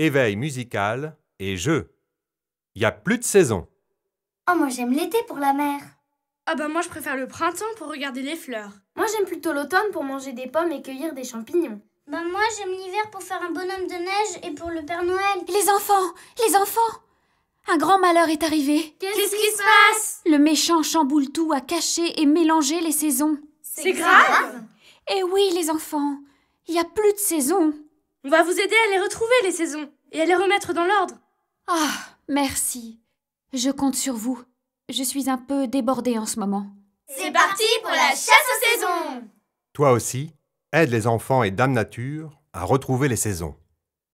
éveil musical et jeu. Il n'y a plus de saison. Oh, moi j'aime l'été pour la mer. Ah bah moi je préfère le printemps pour regarder les fleurs. Moi j'aime plutôt l'automne pour manger des pommes et cueillir des champignons. Bah moi j'aime l'hiver pour faire un bonhomme de neige et pour le Père Noël. Les enfants Les enfants un grand malheur est arrivé. Qu'est-ce qui se passe Le méchant chamboule a caché et mélangé les saisons. C'est grave Eh oui, les enfants, il n'y a plus de saison. On va vous aider à les retrouver, les saisons, et à les remettre dans l'ordre. Ah, merci. Je compte sur vous. Je suis un peu débordée en ce moment. C'est parti pour la chasse aux saisons Toi aussi, aide les enfants et Dame Nature à retrouver les saisons.